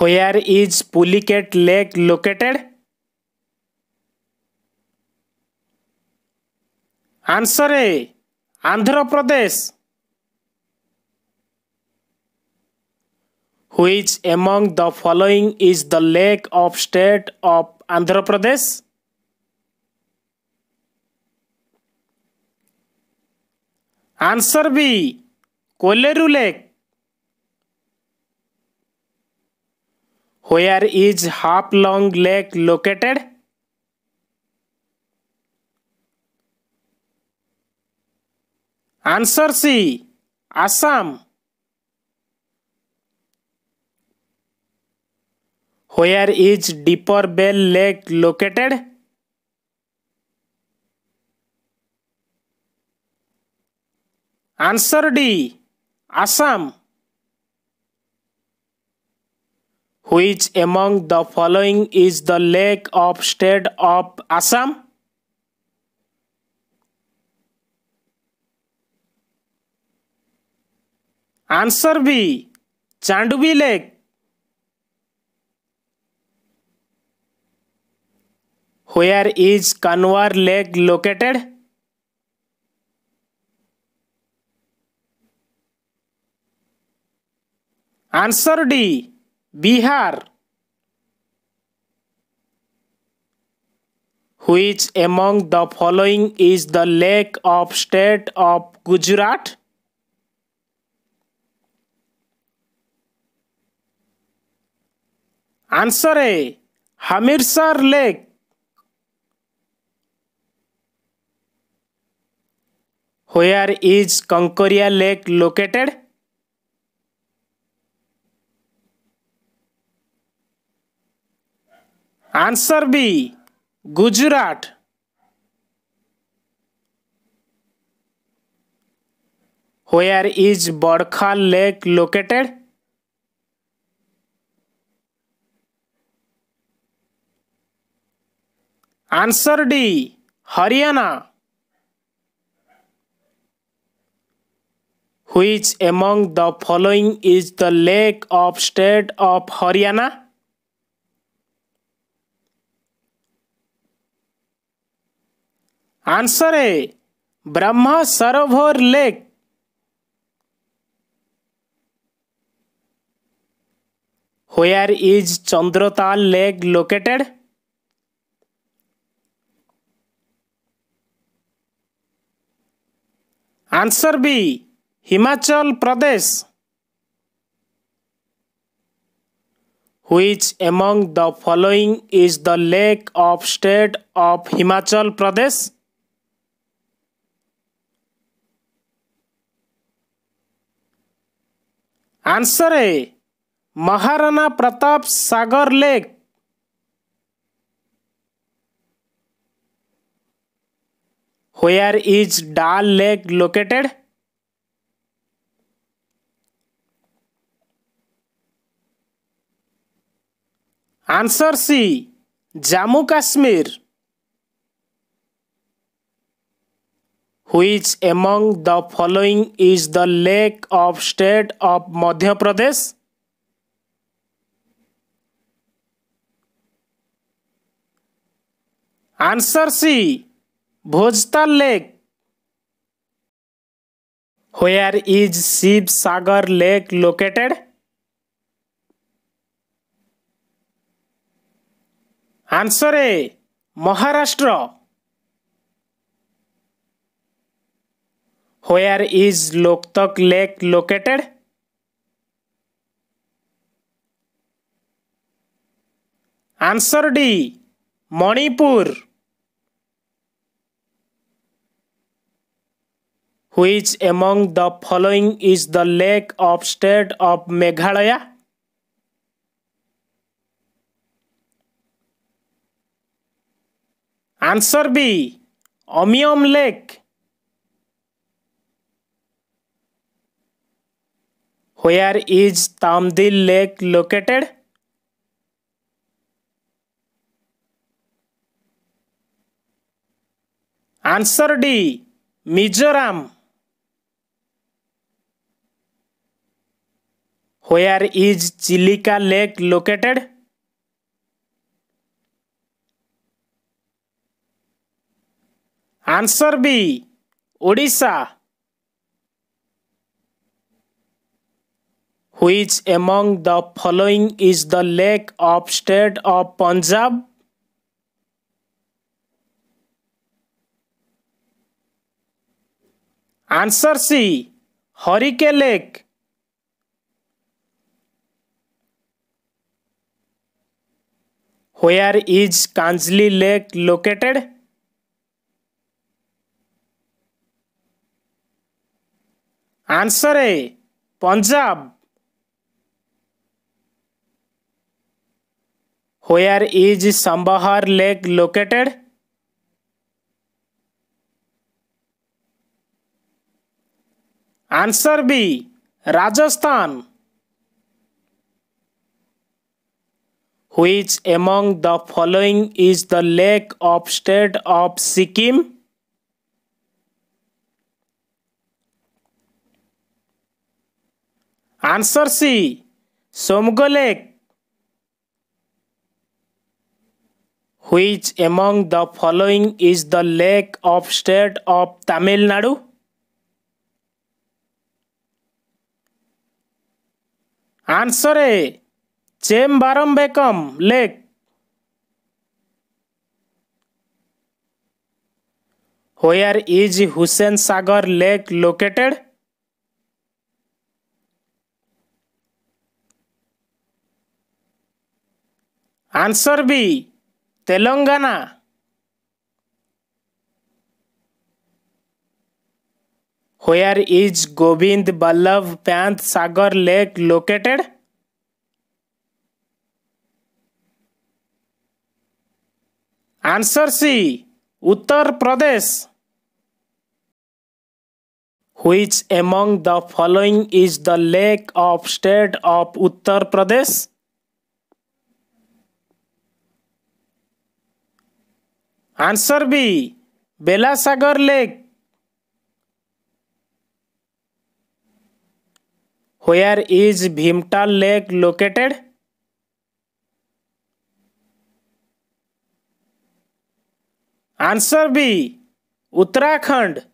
where is Pulicat Lake located? Answer है Andhra Pradesh which among the following is the lake of state of andhra pradesh answer B Kolleru lake where is Haflong lake located answer C Assam where is Deepor Beel lake located answer D Assam Which among the following is the lake of state of Assam? Answer B. Chandubi Lake. Where is Kanwar Lake located? Answer D. Bihar Which among the following is the lake of state of Gujarat? Answer है Hamirsar lake where is Kankoria Lake located? Answer B Gujarat where is Barkha lake located answer D Haryana which among the following is the lake of state of Haryana? Answer है Brahma Sarovar lake Where is Chandratal Lake located? Answer B. Himachal Pradesh. Which among the following is the lake of state of Himachal Pradesh? Answer है Maharana Pratap Sagar lake where is dal lake located answer c jammu kashmir which among the following is the lake of state of Madhya Pradesh? Answer C. Bhojtal Lake. Where is Shiv Sagar Lake located? Answer A. Maharashtra. Where is Loktok Lake located? Answer D. Manipur. Which among the following is the lake of state of Meghalaya? Answer B. Omiom Lake. Where is Tamdil lake located answer D Mizoram where is Chilika lake located answer B Odisha which among the following is the lake of state of Punjab? Answer C. Horike Lake. Where is Kanjli Lake located? Answer A. Punjab. Where is Sambhar lake located answer B Rajasthan which among the following is the lake of state of Sikkim answer C Tsomgo lake Which among the following is the lake of state of Tamil Nadu? Answer A. Chembarambekam Lake. Where is Hussein Sagar Lake located? Answer B. Telangana Where is Govind Ballabh Pant Sagar Lake located? Answer C. Uttar Pradesh. Which among the following is the lake of state of Uttar Pradesh? Answer B Belasagar lake where is Bhimtal lake located answer B Uttarakhand